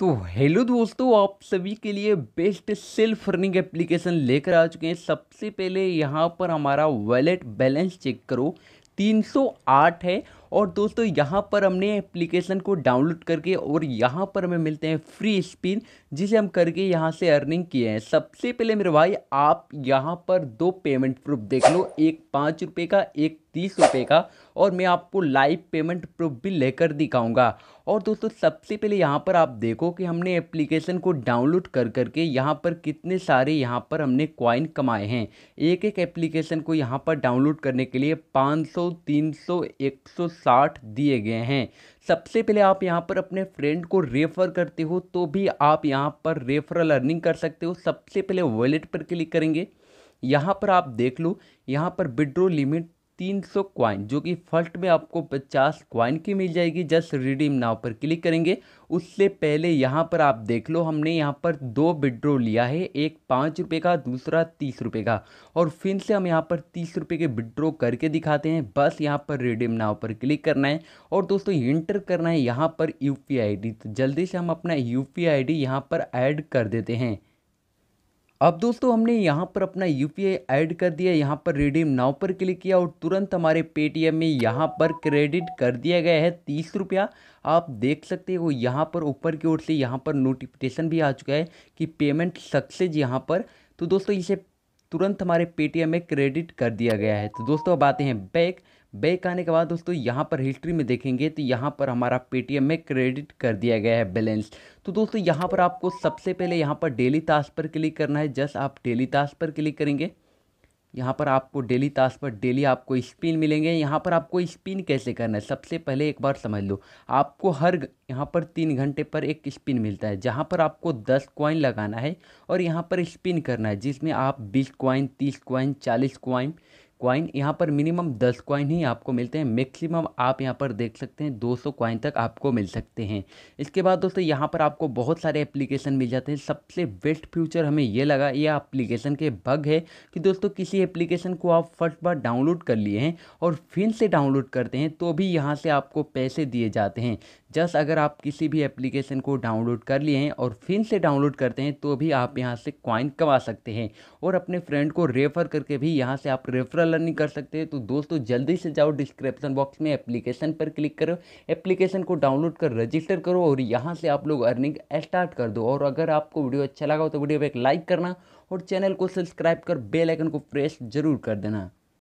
तो हेलो दोस्तों आप सभी के लिए बेस्ट सेल्फ रनिंग एप्लीकेशन लेकर आ चुके हैं सबसे पहले यहाँ पर हमारा वॉलेट बैलेंस चेक करो 308 है और दोस्तों यहाँ पर हमने एप्लीकेशन को डाउनलोड करके और यहाँ पर हमें मिलते हैं फ्री स्पिन जिसे हम करके यहाँ से अर्निंग किए हैं सबसे पहले मेरे भाई आप यहाँ पर दो पेमेंट प्रूफ देख लो एक पाँच रुपये का एक तीस रुपये का और मैं आपको लाइव पेमेंट प्रूफ भी लेकर दिखाऊंगा और दोस्तों सबसे पहले यहाँ पर आप देखो कि हमने एप्लीकेशन को डाउनलोड कर करके यहाँ पर कितने सारे यहाँ पर हमने क्वाइन कमाए हैं एक एक एप्लीकेशन को यहाँ पर डाउनलोड करने के लिए पाँच सौ तीन सौ एक सौ साठ दिए गए हैं सबसे पहले आप यहाँ पर अपने फ्रेंड को रेफ़र करते हो तो भी आप यहाँ पर रेफरल अर्निंग कर सकते हो सबसे पहले वॉलेट पर क्लिक करेंगे यहाँ पर आप देख लो यहाँ पर विड्रो लिमिट तीन सौ क्वाइन जो कि फर्स्ट में आपको पचास क्वाइन की मिल जाएगी जस्ट रिडीम नाव पर क्लिक करेंगे उससे पहले यहाँ पर आप देख लो हमने यहाँ पर दो विड्रो लिया है एक पाँच रुपये का दूसरा तीस रुपये का और फिर से हम यहाँ पर तीस रुपये के विड्रो करके दिखाते हैं बस यहाँ पर रिडीम नाव पर क्लिक करना है और दोस्तों इंटर करना है यहाँ पर यू पी आई डी तो जल्दी से हम अपना यू पी आई डी यहाँ पर ऐड कर देते हैं अब दोस्तों हमने यहाँ पर अपना यू ऐड कर दिया यहाँ पर रिडीम नाव पर क्लिक किया और तुरंत हमारे पेटीएम में यहाँ पर क्रेडिट कर दिया गया है तीस रुपया आप देख सकते हो यहाँ पर ऊपर की ओर से यहाँ पर नोटिफिकेशन भी आ चुका है कि पेमेंट सक्सेस यहाँ पर तो दोस्तों इसे तुरंत हमारे पेटीएम में क्रेडिट कर दिया गया है तो दोस्तों अब आते हैं बैक बैक आने के बाद दोस्तों यहाँ पर हिस्ट्री में देखेंगे तो यहाँ पर हमारा पेटीएम में क्रेडिट कर दिया गया है बैलेंस तो दोस्तों यहाँ पर आपको सबसे पहले यहाँ पर डेली ताश पर क्लिक करना है जस्ट आप डेली ताश पर क्लिक करेंगे यहाँ पर आपको डेली ताश पर डेली आपको स्पिन मिलेंगे यहाँ पर आपको स्पिन कैसे करना है सबसे पहले एक बार समझ लो आपको हर यहाँ पर तीन घंटे पर एक स्पिन मिलता है जहाँ पर आपको दस क्वाइन लगाना है और यहाँ पर स्पिन करना है जिसमें आप बीस क्वाइन तीस क्वाइन चालीस क्वाइन क्वाइन यहाँ पर मिनिमम दस क्वाइन ही आपको मिलते हैं मैक्सिमम आप यहाँ पर देख सकते हैं दो सौ क्वाइन तक आपको मिल सकते हैं इसके बाद दोस्तों यहाँ पर आपको बहुत सारे एप्लीकेशन मिल जाते हैं सबसे बेस्ट फ्यूचर हमें ये लगा यह एप्लीकेशन के बग है कि दोस्तों किसी एप्लीकेशन को आप फर्स्ट बार डाउनलोड कर लिए हैं और फिर से डाउनलोड करते हैं तो भी यहाँ से आपको पैसे दिए जाते हैं जस्ट अगर आप किसी भी एप्लीकेशन को डाउनलोड कर लिए हैं और फिर से डाउनलोड करते हैं तो भी आप यहाँ से कॉइन कमा सकते हैं और अपने फ्रेंड को रेफ़र करके भी यहाँ से आप रेफरल अर्निंग कर सकते हैं तो दोस्तों जल्दी से जाओ डिस्क्रिप्शन बॉक्स में एप्लीकेशन पर क्लिक करो एप्लीकेशन को डाउनलोड कर रजिस्टर करो और यहाँ से आप लोग अर्निंग स्टार्ट कर दो और अगर आपको वीडियो अच्छा लगा हो तो वीडियो पर एक लाइक करना और चैनल को सब्सक्राइब कर बेल आइकन को प्रेस जरूर कर देना